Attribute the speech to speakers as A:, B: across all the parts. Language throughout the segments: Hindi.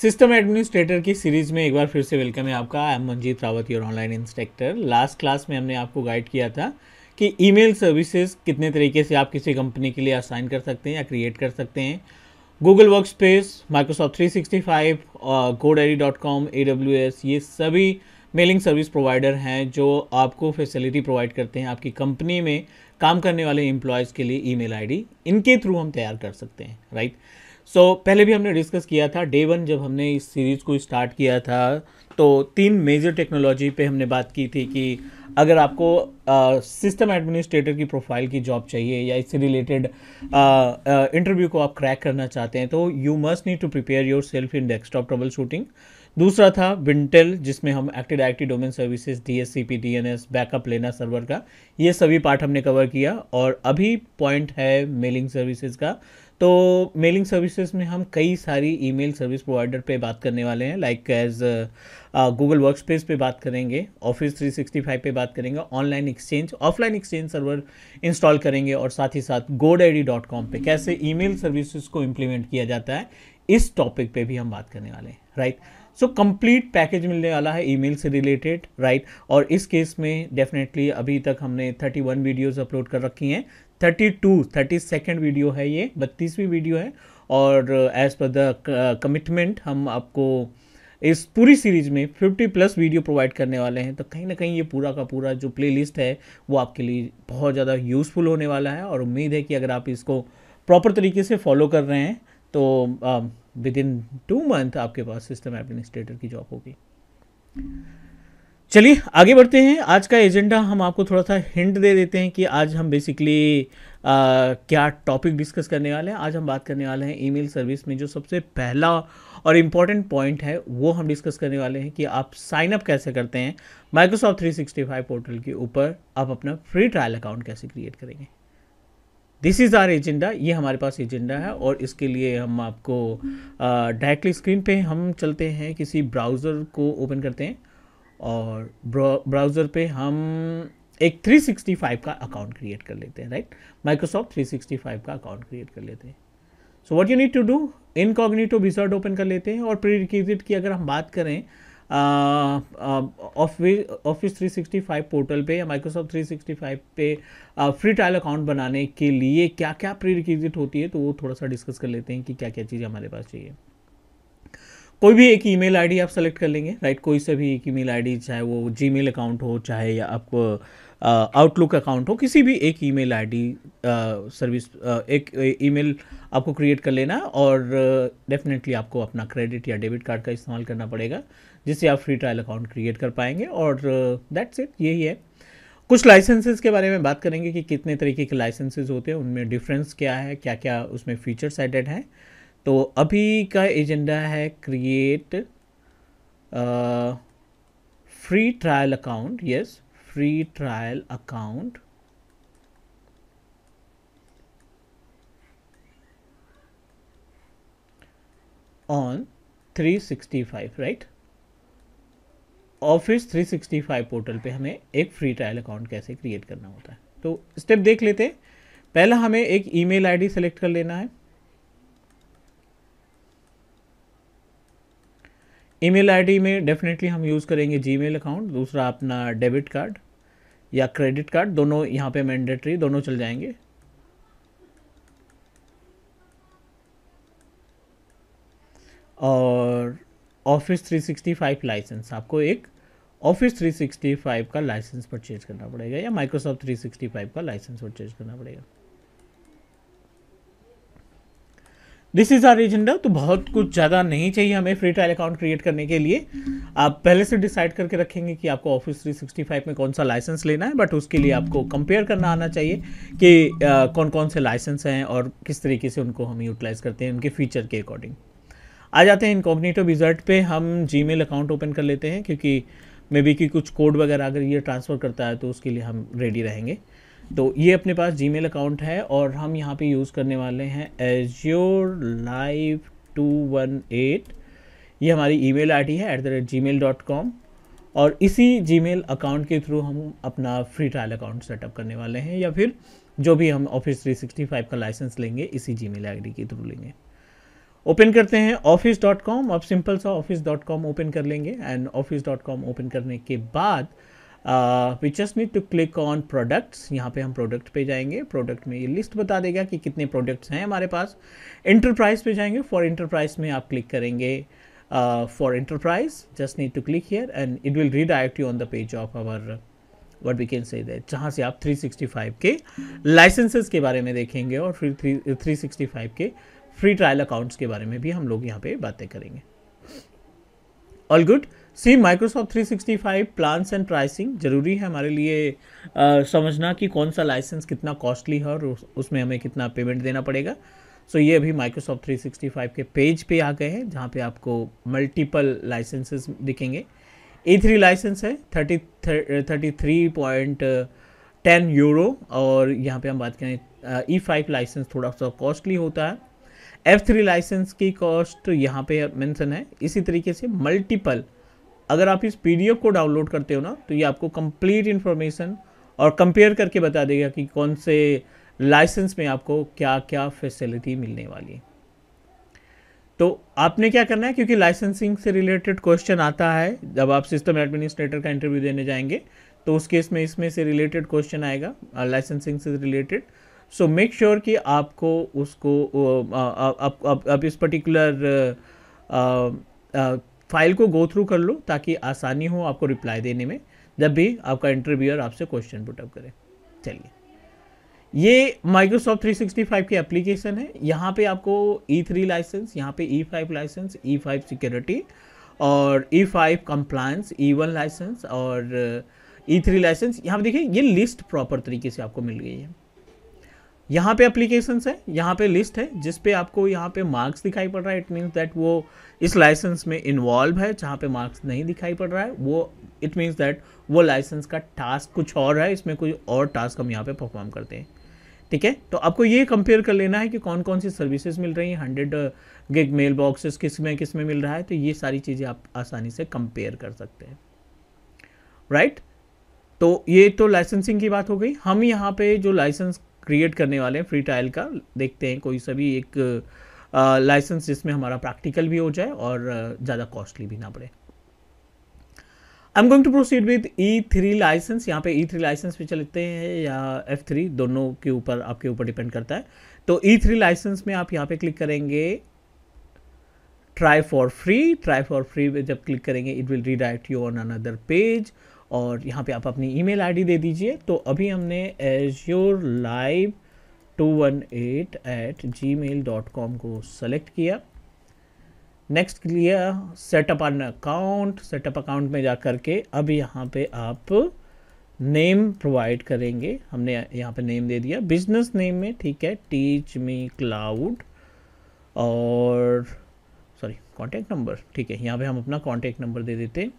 A: सिस्टम एडमिनिस्ट्रेटर की सीरीज़ में एक बार फिर से वेलकम है आपका I am Manjeet Rawat your online instructor last class में हमने आपको गाइड किया था कि ईमेल सर्विसेज कितने तरीके से आप किसी कंपनी के लिए असाइन कर सकते हैं या क्रिएट कर सकते हैं Google work space Microsoft three sixty five GoDaddy dot com A W S ये सभी मेलिंग सर्विस प्रोवाइडर हैं जो आपको फैसिलिटी प्रोवाइड करते हैं आपकी कंपनी में काम करने वाले एम्प्लॉयज़ के लिए ईमेल आईडी इनके थ्रू हम तैयार कर सकते हैं राइट right? सो so, पहले भी हमने डिस्कस किया था डे वन जब हमने इस सीरीज़ को स्टार्ट किया था तो तीन मेजर टेक्नोलॉजी पे हमने बात की थी कि अगर आपको सिस्टम एडमिनिस्ट्रेटर की प्रोफाइल की जॉब चाहिए या इससे रिलेटेड इंटरव्यू को आप क्रैक करना चाहते हैं तो you must need to prepare yourself in desktop trouble shooting दूसरा था विंटेल जिसमें हम active directive domain services D S C P D N S backup लेना सर्वर का ये सभी पार्ट हमने कवर किया और अभी पॉइंट है मेलिंग सर्विसेज का तो मेलिंग सर्विसेज में हम कई सारी ईमेल सर्विस प्रोवाइडर पे बात करने वाले हैं like as Google work space पर बात करेंगे ऑफिस 365 पे बात करेंगे online exchange offline exchange server install करेंगे और साथ ही साथ गोडेडी डॉट कॉम पर कैसे मेल सर्विसेज को इम्प्लीमेंट किया जाता है इस टॉपिक पर भी हम बात करने वाले हैं राइट सो कंप्लीट पैकेज मिलने वाला है ईमेल से रिलेटेड राइट right? और इस केस में डेफिनेटली अभी तक हमने 31 वीडियोस अपलोड कर रखी हैं thirty two thirty second video है ये बत्तीसवीं वीडियो है और एज़ पर द कमिटमेंट हम आपको इस पूरी सीरीज़ में 50 प्लस वीडियो प्रोवाइड करने वाले हैं तो कहीं ना कहीं ये पूरा का पूरा जो प्लेलिस्ट है वो आपके लिए बहुत ज़्यादा यूज़फुल होने वाला है और उम्मीद है कि अगर आप इसको प्रॉपर तरीके से फॉलो कर रहे हैं तो विद इन टू मंथ आपके पास सिस्टम एडमिनिस्ट्रेटर की जॉब होगी चलिए आगे बढ़ते हैं आज का एजेंडा हम आपको थोड़ा सा हिंट दे देते हैं कि आज हम बेसिकली क्या टॉपिक डिस्कस करने वाले हैं आज हम बात करने वाले हैं ईमेल सर्विस में जो सबसे पहला और इम्पॉर्टेंट पॉइंट है वो हम डिस्कस करने वाले हैं कि आप साइन अप कैसे करते हैं माइक्रोसॉफ्ट 365 पोर्टल के ऊपर आप अपना फ्री ट्रायल अकाउंट कैसे क्रिएट करेंगे दिस इज़ आर एजेंडा ये हमारे पास एजेंडा है और इसके लिए हम आपको डायरेक्टली स्क्रीन पे हम चलते हैं किसी ब्राउज़र को ओपन करते हैं और ब्राउज़र पे हम एक 365 का अकाउंट क्रिएट कर लेते हैं राइट माइक्रोसॉफ्ट 365 का अकाउंट क्रिएट कर लेते हैं so what you need to do Cognito wizard open कर लेते हैं और प्रीरिक्विजिट की अगर हम बात करें office three sixty five portal पे या माइक्रोसॉफ्ट थ्री सिक्सटी फाइव पे फ्री ट्रायल अकाउंट बनाने के लिए क्या क्या प्री होती है तो वो थोड़ा सा डिस्कस कर लेते हैं कि क्या क्या चीज़ें हमारे पास चाहिए कोई भी एक ईमेल आईडी आप सेलेक्ट कर लेंगे राइट कोई से भी एक ईमेल आईडी चाहे वो जीमेल अकाउंट हो चाहे या आपको आउटलुक अकाउंट हो किसी भी एक ईमेल आईडी सर्विस एक ईमेल आपको क्रिएट कर लेना और डेफिनेटली आपको अपना क्रेडिट या डेबिट कार्ड का इस्तेमाल करना पड़ेगा जिससे आप फ्री ट्रायल अकाउंट क्रिएट कर पाएंगे और दैट्स इट यही है कुछ लाइसेंसेज के बारे में बात करेंगे कि कितने तरीके के लाइसेंसेज होते हैं उनमें डिफरेंस क्या है क्या क्या उसमें फीचर्स एडेड हैं तो अभी का एजेंडा है create free trial account yes free trial account on 365 right office 365 portal पे हमें एक फ्री ट्रायल अकाउंट कैसे क्रिएट करना होता है तो स्टेप देख लेते हैं पहला हमें एक ईमेल आईडी सेलेक्ट कर लेना है ईमेल आईडी में डेफिनेटली हम यूज़ करेंगे जीमेल अकाउंट दूसरा अपना डेबिट कार्ड या क्रेडिट कार्ड दोनों यहाँ पे मैंडेटरी दोनों चल जाएंगे और ऑफिस 365 लाइसेंस आपको एक ऑफिस 365 का लाइसेंस परचेज करना पड़ेगा या माइक्रोसॉफ्ट 365 का लाइसेंस परचेज करना पड़ेगा दिस इज़ आर एजेंडा तो बहुत कुछ ज़्यादा नहीं चाहिए हमें फ्री ट्रायल अकाउंट क्रिएट करने के लिए आप पहले से डिसाइड करके रखेंगे कि आपको ऑफिस 365 में कौन सा लाइसेंस लेना है बट उसके लिए आपको कंपेयर करना आना चाहिए कि आ, कौन कौन से लाइसेंस हैं और किस तरीके से उनको हम यूटिलाइज़ करते हैं उनके फीचर के अकॉर्डिंग आ जाते हैं इनकॉग्नेटो विजर्ट पे हम जी अकाउंट ओपन कर लेते हैं क्योंकि मे बी कि कुछ कोड वगैरह अगर ये ट्रांसफ़र करता है तो उसके लिए हम रेडी रहेंगे तो ये अपने पास जी अकाउंट है और हम यहाँ पे यूज़ करने वाले हैं azure live two one eight ये हमारी ईमेल आईडी है at the rate G mail dot com और इसी जीमेल अकाउंट के थ्रू हम अपना फ्री ट्रायल अकाउंट सेटअप करने वाले हैं या फिर जो भी हम ऑफिस 365 का लाइसेंस लेंगे इसी जीमेल आईडी के थ्रू लेंगे ओपन करते हैं ऑफिस डॉट कॉम आप सिंपल सा ऑफिस डॉट कॉम ओपन कर लेंगे and office dot com open करने के बाद we just need to click on products यहाँ पे हम प्रोडक्ट पे जाएंगे प्रोडक्ट में ये लिस्ट बता देगा कि कितने प्रोडक्ट्स हैं हमारे पास इंटरप्राइज पे जाएंगे फॉर इंटरप्राइज में आप क्लिक करेंगे for enterprise just need to click here and it will redirect you on the page of our what we can say that जहाँ से आप 365 के लाइसेंसेस के बारे में देखेंगे और फिर थ्री के फ्री ट्रायल अकाउंट्स के बारे में भी हम लोग यहाँ पे बातें करेंगे all good see Microsoft 365 plans and pricing ज़रूरी है हमारे लिए आ, समझना कि कौन सा लाइसेंस कितना कॉस्टली है और उस, उसमें हमें कितना पेमेंट देना पड़ेगा सो so, ये अभी माइक्रोसॉफ्ट 365 के पेज पे आ गए हैं जहाँ पे आपको मल्टीपल लाइसेंसेस दिखेंगे ए थ्री लाइसेंस है thirty thirty three point ten euro और यहाँ पे हम बात करें ई फाइव लाइसेंस थोड़ा सा कॉस्टली होता है एफ थ्री लाइसेंस की कॉस्ट यहाँ पे मेंशन है इसी तरीके से मल्टीपल अगर आप इस पी को डाउनलोड करते हो ना तो ये आपको कंप्लीट इन्फॉर्मेशन और कंपेयर करके बता देगा कि कौन से लाइसेंस में आपको क्या क्या फैसिलिटी मिलने वाली है तो आपने क्या करना है क्योंकि लाइसेंसिंग से रिलेटेड क्वेश्चन आता है जब आप सिस्टम एडमिनिस्ट्रेटर का इंटरव्यू देने जाएंगे तो उस केस में इसमें से रिलेटेड क्वेश्चन आएगा लाइसेंसिंग से रिलेटेड सो मेक श्योर कि आपको उसको आप, आप, आप, आप इस पर्टिकुलर फाइल को गो थ्रू कर लो ताकि आसानी हो आपको रिप्लाई देने में जब भी आपका इंटरव्यूअर आपसे क्वेश्चन पुटअप करे चलिए ये माइक्रोसॉफ्ट 365 की एप्लीकेशन है यहाँ पे आपको E3 लाइसेंस यहाँ पे E5 लाइसेंस E5 सिक्योरिटी और E5 कंप्लायंस E1 लाइसेंस और uh, E3 लाइसेंस यहाँ पे देखिए ये लिस्ट प्रॉपर तरीके से आपको मिल गई है यहाँ पे अप्लीकेशन है यहाँ पे लिस्ट है जिस पे आपको यहाँ पे मार्क्स दिखाई पड़ रहा है इट मीन्स दैट वो इस लाइसेंस में इन्वॉल्व है जहाँ पे मार्क्स नहीं दिखाई पड़ रहा है वो इट मीन्स दैट वो लाइसेंस का टास्क कुछ और है इसमें कोई और टास्क हम यहाँ पे परफॉर्म करते हैं ठीक है तो आपको ये कंपेयर कर लेना है कि कौन कौन सी सर्विसेज मिल रही हैं हंड्रेड गिग मेल बॉक्सेस किस में किस में मिल रहा है तो ये सारी चीज़ें आप आसानी से कंपेयर कर सकते हैं राइट right? तो ये तो लाइसेंसिंग की बात हो गई हम यहाँ पे जो लाइसेंस क्रिएट करने वाले हैं फ्री ट्रायल का देखते हैं कोई सभी एक लाइसेंस जिसमें हमारा प्रैक्टिकल भी हो जाए और ज़्यादा कॉस्टली भी ना पड़े I am going to proceed with E three license यहाँ पे ई थ्री लाइसेंस भी चलते हैं या एफ थ्री दोनों के ऊपर आपके ऊपर डिपेंड करता है तो ई थ्री लाइसेंस में आप यहाँ पे क्लिक करेंगे try for free try for free जब क्लिक करेंगे it will redirect you on another page और यहाँ पे आप अपनी ईमेल आईडी दे दीजिए तो अभी हमने your live two one eight at G mail dot com को सेलेक्ट किया नेक्स्ट किया setup an account setup account में जा कर के अब यहाँ पे आप नेम प्रोवाइड करेंगे हमने यहाँ पे नेम दे दिया बिजनेस नेम में ठीक है टीच मी क्लाउड और सॉरी कॉन्टैक्ट नंबर ठीक है यहाँ पे हम अपना कॉन्टैक्ट नंबर दे देते हैं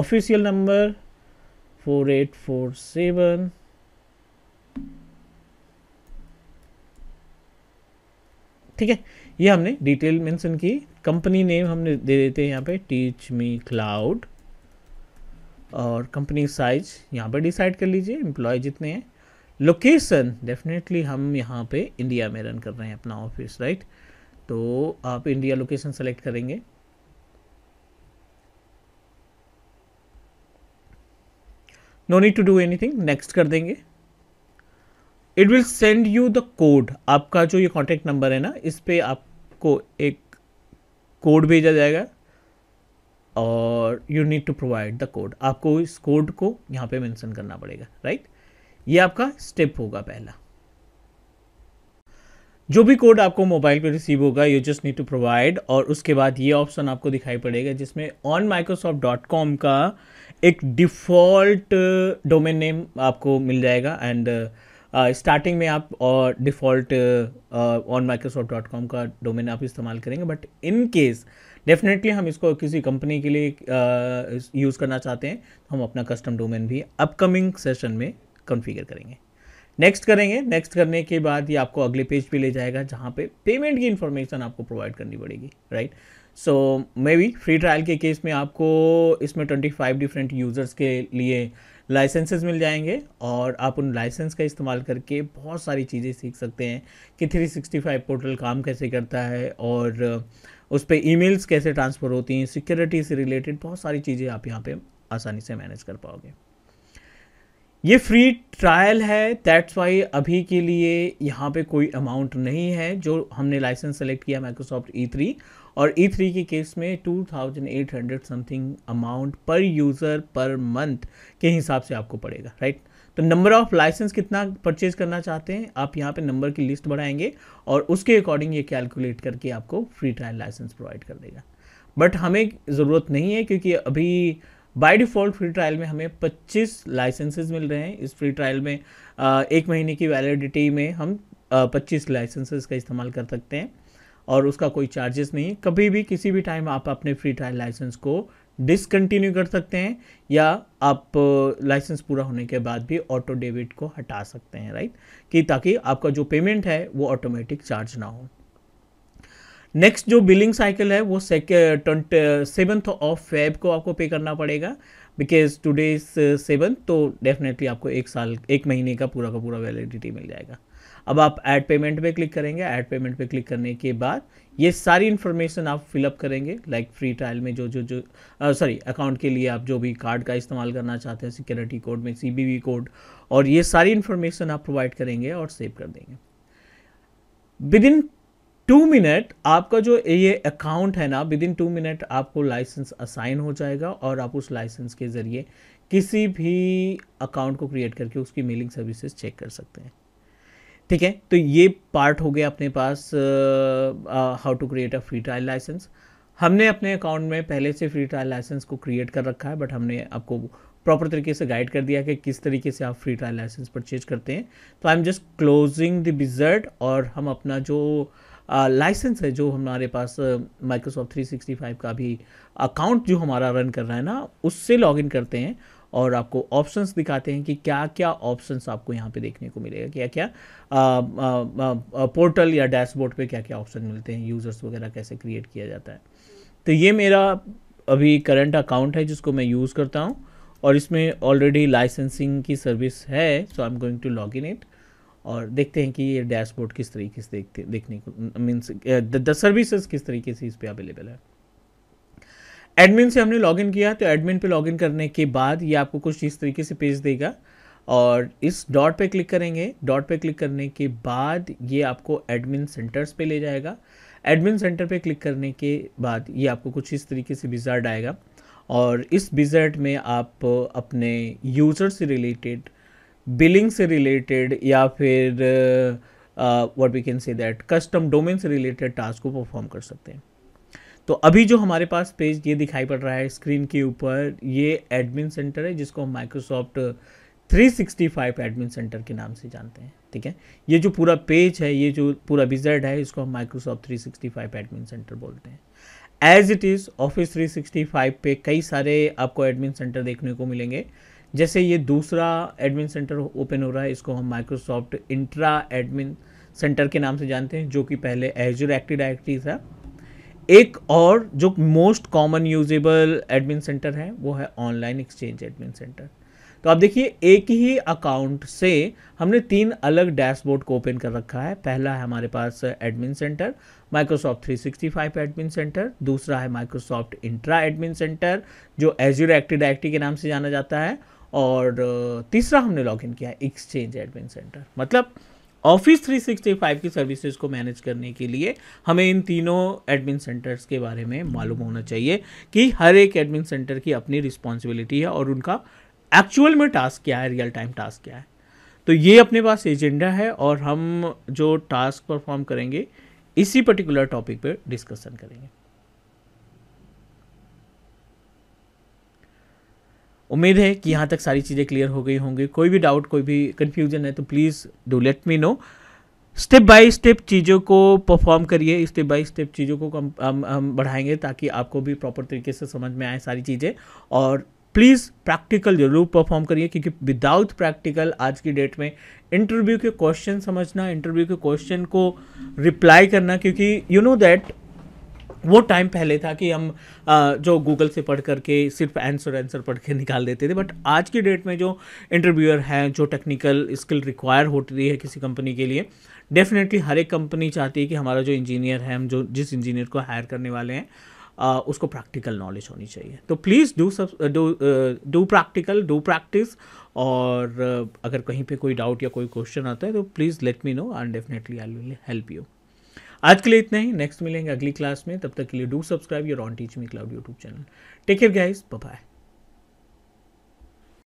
A: ऑफिशियल नंबर सेवन ठीक है ये हमने डिटेल मेंशन की कंपनी नेम हमने दे देते हैं यहाँ पे टीच मी क्लाउड और कंपनी साइज यहाँ पे डिसाइड कर लीजिए एम्प्लॉय जितने हैं लोकेशन डेफिनेटली हम यहाँ पे इंडिया में रन कर रहे हैं अपना ऑफिस राइट तो आप इंडिया लोकेशन सेलेक्ट करेंगे no need to do anything next कर देंगे it will send you the code आपका जो ये कॉन्टेक्ट नंबर है ना इस पर आपको एक कोड भेजा जाएगा और you need to provide the code आपको इस कोड को यहाँ पे मेंशन करना पड़ेगा राइट right? ये आपका स्टेप होगा पहला जो भी कोड आपको मोबाइल पर रिसीव होगा you just need to provide और उसके बाद ये ऑप्शन आपको दिखाई पड़ेगा जिसमें ऑन माइक्रोसॉफ्ट डॉट कॉम का एक डिफ़ॉल्ट डोमेन नेम आपको मिल जाएगा एंड स्टार्टिंग uh, uh में आप और default on Microsoft dot com का डोमेन आप इस्तेमाल करेंगे बट इन केस डेफिनेटली हम इसको किसी कंपनी के लिए यूज़ uh, करना चाहते हैं तो हम अपना कस्टम डोमेन भी अपकमिंग सेशन में कॉन्फ़िगर करेंगे नेक्स्ट करेंगे नेक्स्ट करने के बाद ये आपको अगले पेज पे ले जाएगा जहाँ पे पेमेंट की इन्फॉर्मेशन आपको प्रोवाइड करनी पड़ेगी right so maybe free trial के केस में आपको इसमें 25 डिफरेंट यूज़र्स के लिए लाइसेंसेस मिल जाएंगे और आप उन लाइसेंस का इस्तेमाल करके बहुत सारी चीज़ें सीख सकते हैं कि 365 पोर्टल काम कैसे करता है और उस पर ई कैसे ट्रांसफ़र होती हैं सिक्योरिटी से रिलेटेड बहुत सारी चीज़ें आप यहाँ पर आसानी से मैनेज कर पाओगे ये फ्री ट्रायल है दैट्स वाई अभी के लिए यहाँ पे कोई अमाउंट नहीं है जो हमने लाइसेंस सेलेक्ट किया माइक्रोसॉफ्ट ई थ्री और ई e थ्री के केस में two thousand eight hundred something amount per user per month के हिसाब से आपको पड़ेगा राइट तो नंबर ऑफ़ लाइसेंस कितना परचेज करना चाहते हैं आप यहाँ पे नंबर की लिस्ट बढ़ाएंगे और उसके अकॉर्डिंग ये कैलकुलेट करके आपको फ्री ट्रायल लाइसेंस प्रोवाइड कर देगा बट हमें ज़रूरत नहीं है क्योंकि अभी बाय डिफ़ॉल्ट फ्री ट्रायल में हमें 25 लाइसेंसेज मिल रहे हैं इस फ्री ट्रायल में आ, एक महीने की वैलिडिटी में हम आ, 25 लाइसेंसेस का इस्तेमाल कर सकते हैं और उसका कोई चार्जेस नहीं है कभी भी किसी भी टाइम आप अपने फ्री ट्रायल लाइसेंस को डिसकंटिन्यू कर सकते हैं या आप लाइसेंस पूरा होने के बाद भी ऑटो डेबिट को हटा सकते हैं राइट कि ताकि आपका जो पेमेंट है वो ऑटोमेटिक चार्ज ना हो नेक्स्ट जो बिलिंग साइकिल है वो सेवन्थ ऑफ फेब को आपको पे करना पड़ेगा बिकॉज टुडे इज सेवन तो डेफिनेटली आपको एक साल एक महीने का पूरा का पूरा वैलिडिटी मिल जाएगा अब आप ऐड पेमेंट पे क्लिक करेंगे ऐड पेमेंट पे क्लिक करने के बाद ये सारी इन्फॉर्मेशन आप फिलअप करेंगे लाइक फ्री ट्रायल में जो जो जो सॉरी uh, अकाउंट के लिए आप जो भी कार्ड का इस्तेमाल करना चाहते हैं सिक्योरिटी कोड में सी कोड और ये सारी इन्फॉर्मेशन आप प्रोवाइड करेंगे और सेव कर देंगे विद इन टू मिनट आपका जो ये अकाउंट है ना विद इन टू मिनट आपको लाइसेंस असाइन हो जाएगा और आप उस लाइसेंस के ज़रिए किसी भी अकाउंट को क्रिएट करके उसकी मेलिंग सर्विसेज चेक कर सकते हैं ठीक है तो ये पार्ट हो गया अपने पास how to create a free trial license हमने अपने अकाउंट में पहले से फ्री ट्रायल लाइसेंस को क्रिएट कर रखा है बट हमने आपको प्रॉपर तरीके से गाइड कर दिया कि किस तरीके से आप फ्री ट्रायल लाइसेंस परचेज करते हैं तो I am just closing the wizard और हम अपना जो uh, लाइसेंस है जो हमारे पास माइक्रोसॉफ्ट 365 का भी अकाउंट जो हमारा रन कर रहा है ना उससे लॉगिन करते हैं और आपको ऑप्शंस दिखाते हैं कि क्या क्या ऑप्शंस आपको यहाँ पे देखने को मिलेगा क्या क्या पोर्टल या डैशबोर्ड पे क्या क्या ऑप्शन मिलते हैं यूज़र्स वगैरह कैसे क्रिएट किया जाता है तो ये मेरा अभी करंट अकाउंट है जिसको मैं यूज़ करता हूँ और इसमें ऑलरेडी लाइसेंसिंग की सर्विस है so I am going to log in it और देखते हैं कि ये डैशबोर्ड किस तरीके से देखते देखने को मीन्स द सर्विसेज किस तरीके से इस पर अवेलेबल है एडमिन से हमने लॉगिन किया तो एडमिन पे लॉगिन करने के बाद ये आपको कुछ इस तरीके से पेज देगा और इस डॉट पे क्लिक करेंगे डॉट पे क्लिक करने के बाद ये आपको एडमिन सेंटर्स पे ले जाएगा एडमिन सेंटर पे क्लिक करने के बाद ये आपको कुछ इस तरीके से बिजर्ट आएगा और इस बिज़र्ट में आप अपने यूज़र से रिलेटेड बिलिंग से रिलेटेड या फिर what we can say that custom domain से रिलेटेड टास्क को परफॉर्म कर सकते हैं तो अभी जो हमारे पास पेज ये दिखाई पड़ रहा है स्क्रीन के ऊपर ये एडमिन सेंटर है जिसको हम माइक्रोसॉफ्ट 365 एडमिन सेंटर के नाम से जानते हैं ठीक है ये जो पूरा पेज है ये जो पूरा विजर्ड है इसको हम माइक्रोसॉफ्ट 365 एडमिन सेंटर बोलते हैं एज इट इज़ ऑफिस 365 पे कई सारे आपको एडमिन सेंटर देखने को मिलेंगे जैसे ये दूसरा एडमिन सेंटर ओपन हो रहा है इसको हम माइक्रोसॉफ्ट इंट्रा एडमिन सेंटर के नाम से जानते हैं जो कि पहले एजर एक्टिव डायरेक्टरी था एक और जो most common usable admin center है वो है ऑनलाइन एक्सचेंज एडमिन सेंटर तो आप देखिए एक ही अकाउंट से हमने तीन अलग डैशबोर्ड को ओपन कर रखा है पहला है हमारे पास admin center Microsoft 365 admin center दूसरा है माइक्रोसॉफ्ट इंट्रा एडमिन सेंटर जो एजूर एक्टिव डायरेक्टरी के नाम से जाना जाता है और तीसरा हमने लॉगिन किया एक्सचेंज एडमिन सेंटर मतलब ऑफिस 365 की सर्विसेज को मैनेज करने के लिए हमें इन तीनों एडमिन सेंटर्स के बारे में मालूम होना चाहिए कि हर एक एडमिन सेंटर की अपनी रिस्पॉन्सिबिलिटी है और उनका एक्चुअल में टास्क क्या है रियल टाइम टास्क क्या है तो ये अपने पास एजेंडा है और हम जो टास्क परफॉर्म करेंगे इसी पर्टिकुलर टॉपिक पर डिस्कशन करेंगे उम्मीद है कि यहाँ तक सारी चीज़ें क्लियर हो गई होंगी कोई भी डाउट कोई भी कन्फ्यूजन है तो please do let me know step by step चीज़ों को परफॉर्म करिए स्टेप बाय स्टेप चीज़ों को हम हम हम बढ़ाएंगे ताकि आपको भी प्रॉपर तरीके से समझ में आए सारी चीज़ें और प्लीज़ प्रैक्टिकल ज़रूर परफॉर्म करिए क्योंकि विदाउट प्रैक्टिकल आज की डेट में इंटरव्यू के क्वेश्चन समझना इंटरव्यू के क्वेश्चन को रिप्लाई करना क्योंकि यू नो दैट वो टाइम पहले था कि हम जो गूगल से पढ़ करके सिर्फ आंसर आंसर पढ़ के निकाल देते थे बट आज की डेट में जो इंटरव्यूअर हैं जो टेक्निकल स्किल रिक्वायर होती है किसी कंपनी के लिए डेफिनेटली हर एक कंपनी चाहती है कि हमारा जो इंजीनियर है हम जो जिस इंजीनियर को हायर करने वाले हैं आ, उसको प्रैक्टिकल नॉलेज होनी चाहिए तो प्लीज़ डू सब do do practical do practice और अगर कहीं पे कोई डाउट या कोई क्वेश्चन आता है तो please let me know and definitely I will help you आज के लिए इतना ही नेक्स्ट मिलेंगे अगली क्लास में तब तक के लिए do subscribe your own teach me cloud YouTube channel take care guys bye